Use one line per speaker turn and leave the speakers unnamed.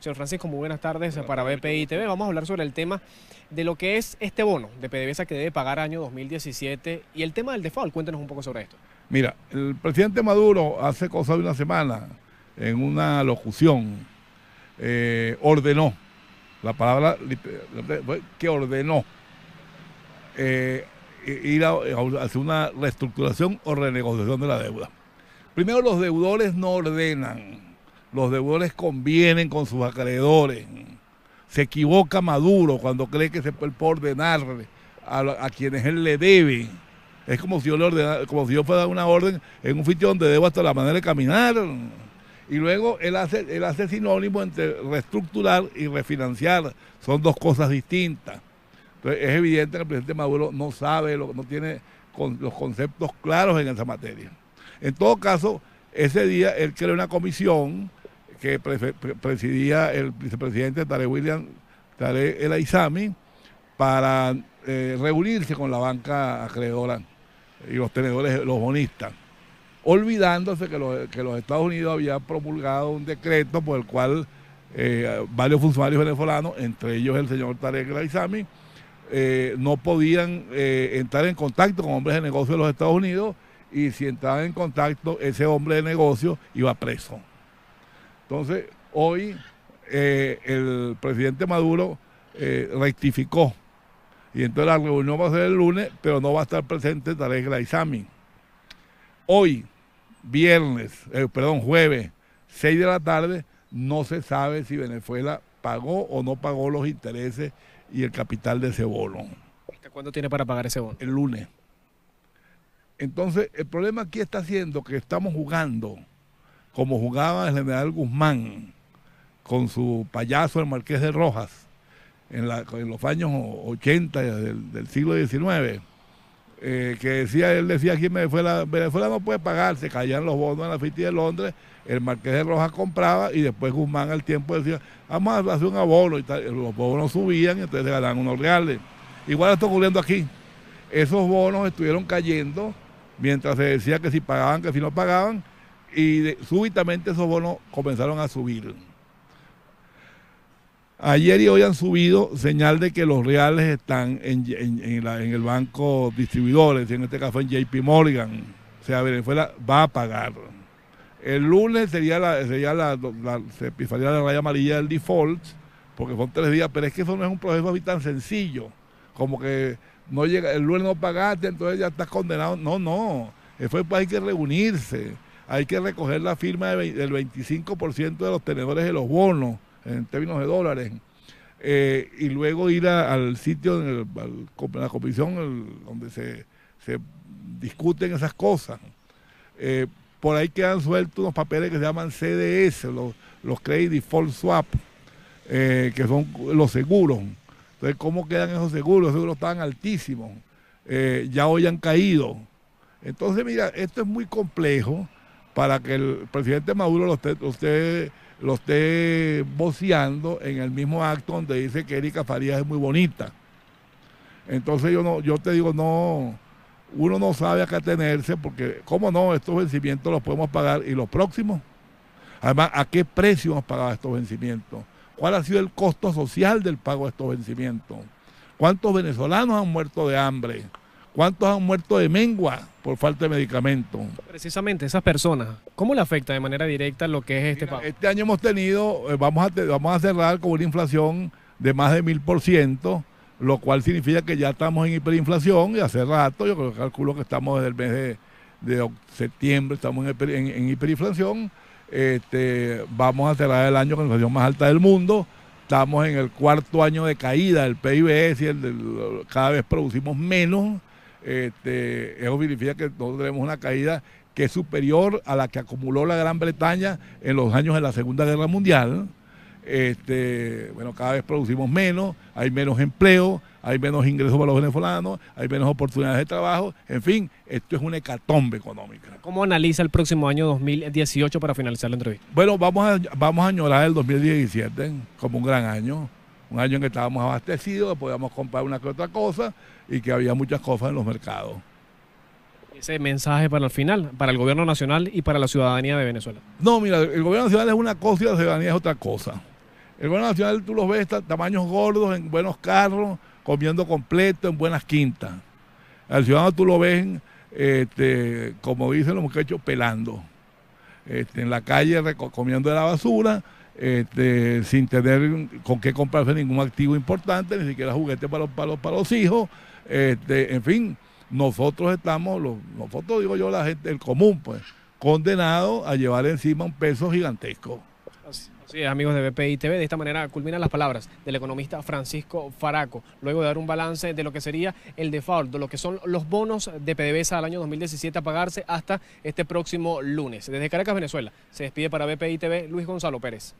Señor Francisco, muy buenas tardes para BPI TV. Vamos a hablar sobre el tema de lo que es este bono de PDVSA que debe pagar año 2017 y el tema del default. Cuéntenos un poco sobre esto.
Mira, el presidente Maduro hace cosa de una semana, en una locución, eh, ordenó, la palabra que ordenó, eh, ir a hacer una reestructuración o renegociación de la deuda. Primero, los deudores no ordenan los deudores convienen con sus acreedores. Se equivoca Maduro cuando cree que se puede ordenar a, quienes él le debe. Es como si yo le ordenara, como si yo fuera una orden en un sitio donde debo hasta la manera de caminar. Y luego él hace, hace sinónimo entre reestructurar y refinanciar. Son dos cosas distintas. Entonces es evidente que el presidente Maduro no sabe, no tiene los conceptos claros en esa materia. En todo caso, ese día él creó una comisión que presidía el vicepresidente Tare William Tare El Aizami para eh, reunirse con la banca acreedora y los tenedores, los bonistas, olvidándose que los, Estados Unidos habían promulgado un decreto por el cual eh, varios funcionarios venezolanos, entre ellos el señor Tarek El Aizami, eh, no podían entrar en contacto con hombres de negocio de los Estados Unidos y si entraba en contacto, ese hombre de negocio iba preso. Entonces, hoy eh, el presidente Maduro eh, rectificó y entonces la reunión va a ser el lunes, pero no va a estar presente Tarek Graisami. Hoy, viernes, eh, perdón, jueves, 6 de la tarde, no se sabe si Venezuela pagó o no pagó los intereses y el capital de ese bono. ¿Cuándo tiene para pagar ese bono? El lunes. Entonces, el problema aquí está siendo que estamos jugando como jugaba el general Guzmán con su payaso el Marqués de Rojas en, en los años 80 del, siglo XIX, eh, que decía, él decía aquí Venezuela, Venezuela no puede pagarse se caían los bonos en la FITI de Londres, el Marqués de Rojas compraba y después Guzmán al tiempo decía, vamos a hacer un abono y tal, los bonos subían y entonces ganaban unos reales. Igual está ocurriendo aquí. Esos bonos estuvieron cayendo mientras se decía que si pagaban, que si no pagaban, y súbitamente esos bonos comenzaron a subir. Ayer y hoy han subido señal de que los reales están en, el banco distribuidores, en este caso en JP Morgan. O sea, Venezuela va a pagar. El lunes sería la, la, la se pisaría la raya amarilla del default, porque son tres días, pero es que eso no es un proceso así tan sencillo como que no llega, el lunes no pagaste, entonces ya estás condenado. No, no. Pues, hay que reunirse. Hay que recoger la firma del 25% de los tenedores de los bonos en términos de dólares. Eh, y luego ir al sitio, en, la comisión donde se, discuten esas cosas. Eh, por ahí quedan sueltos unos papeles que se llaman CDS, los, Credit Default Swap, eh, que son los seguros. Entonces, ¿cómo quedan esos seguros? Los seguros estaban altísimos, eh, ya hoy han caído. Entonces, mira, esto es muy complejo para que el presidente Maduro lo esté, lo esté, voceando en el mismo acto donde dice que Erika Farías es muy bonita. Entonces yo no, yo te digo, no, uno no sabe a qué atenerse porque, ¿cómo no? Estos vencimientos los podemos pagar y los próximos. Además, ¿a qué precio hemos pagado estos vencimientos? cuál ha sido el costo social del pago de estos vencimientos. ¿Cuántos venezolanos han muerto de hambre? ¿Cuántos han muerto de mengua por falta de medicamento? Precisamente esas personas, ¿cómo le afecta de manera directa lo que es este pago? Este año hemos tenido, eh, vamos a, vamos a cerrar con una inflación de más de mil por ciento, lo cual significa que ya estamos en hiperinflación y hace rato, yo calculo que estamos desde el mes de, septiembre, estamos en hiperinflación este, vamos a cerrar el año con la inflación más alta del mundo. Estamos en el cuarto año de caída del PIB, y e, el cada vez producimos menos. Este, eso significa que todos tenemos una caída que es superior a la que acumuló la Gran Bretaña en los años de la Segunda Guerra Mundial. Este, bueno, cada vez producimos menos, hay menos empleo, hay menos ingresos para los venezolanos, hay menos oportunidades de trabajo, en fin, esto es una hecatombe económica.
¿Cómo analiza el próximo año 2018 para finalizar la entrevista? Bueno, vamos a, vamos a añorar el 2017 como un gran año, un año en que estábamos
abastecidos, podíamos comprar una que otra cosa y que había muchas cosas en los mercados
ese mensaje para el final, para el gobierno nacional y para la ciudadanía de Venezuela? No, mira, el gobierno nacional es una cosa y la ciudadanía es otra cosa.
El gobierno nacional tú los ves tamaños gordos, en buenos carros, comiendo completo en buenas quintas. Al ciudadano tú lo ves, este, como dicen los muchachos, pelando. Este, en la calle comiendo de la basura, este, sin tener con qué comprarse ningún activo importante, ni siquiera juguetes para los, para los hijos. Este, en fin, nosotros estamos, los, nosotros digo yo, la gente, del común, pues, condenado a llevar encima un peso gigantesco.
Sí, amigos de BPI TV, de esta manera culminan las palabras del economista Francisco Faraco, luego de dar un balance de lo que sería el default, de lo que son los bonos de PDVSA al año 2017 a pagarse hasta este próximo lunes. Desde Caracas, Venezuela, se despide para BPI TV Luis Gonzalo Pérez.